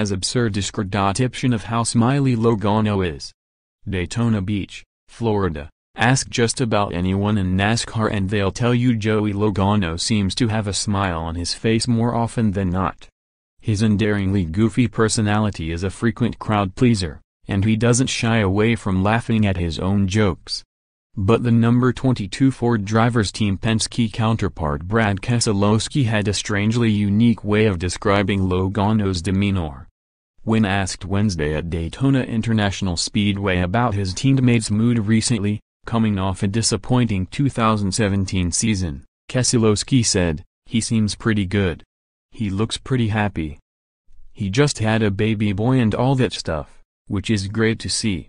has absurd description of how smiley Logano is. Daytona Beach, Florida. Ask just about anyone in NASCAR and they'll tell you Joey Logano seems to have a smile on his face more often than not. His endearingly goofy personality is a frequent crowd pleaser, and he doesn't shy away from laughing at his own jokes. But the number 22 Ford driver's team Penske counterpart Brad Keselowski had a strangely unique way of describing Logano's demeanor. When asked Wednesday at Daytona International Speedway about his teammates' mood recently, coming off a disappointing 2017 season, Keselowski said, he seems pretty good. He looks pretty happy. He just had a baby boy and all that stuff, which is great to see.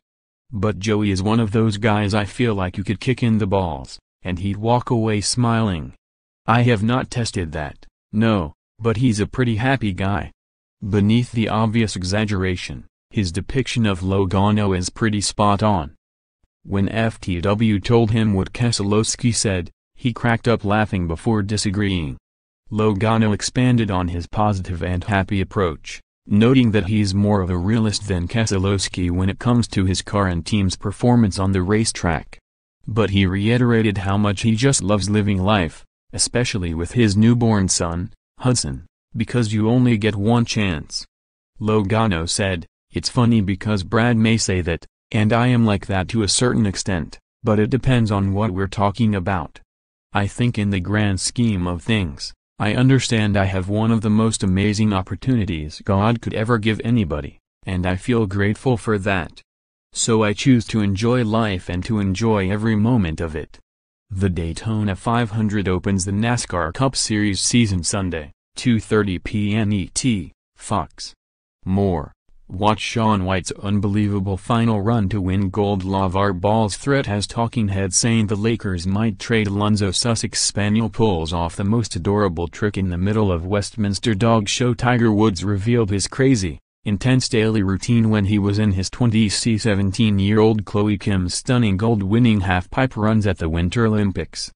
But Joey is one of those guys I feel like you could kick in the balls, and he'd walk away smiling. I have not tested that, no, but he's a pretty happy guy. Beneath the obvious exaggeration, his depiction of Logano is pretty spot on. When FTW told him what Keselowski said, he cracked up laughing before disagreeing. Logano expanded on his positive and happy approach, noting that he's more of a realist than Keselowski when it comes to his car and team's performance on the racetrack. But he reiterated how much he just loves living life, especially with his newborn son, Hudson because you only get one chance. Logano said, It's funny because Brad may say that, and I am like that to a certain extent, but it depends on what we're talking about. I think in the grand scheme of things, I understand I have one of the most amazing opportunities God could ever give anybody, and I feel grateful for that. So I choose to enjoy life and to enjoy every moment of it. The Daytona 500 opens the NASCAR Cup Series season Sunday. 2.30 p.m. ET, Fox. More. Watch Sean White's unbelievable final run to win gold. LaVar Ball's threat has talking heads saying the Lakers might trade Lonzo Sussex Spaniel pulls off the most adorable trick in the middle of Westminster Dog Show Tiger Woods revealed his crazy, intense daily routine when he was in his 20s 17-year-old Chloe Kim's stunning gold-winning half-pipe runs at the Winter Olympics.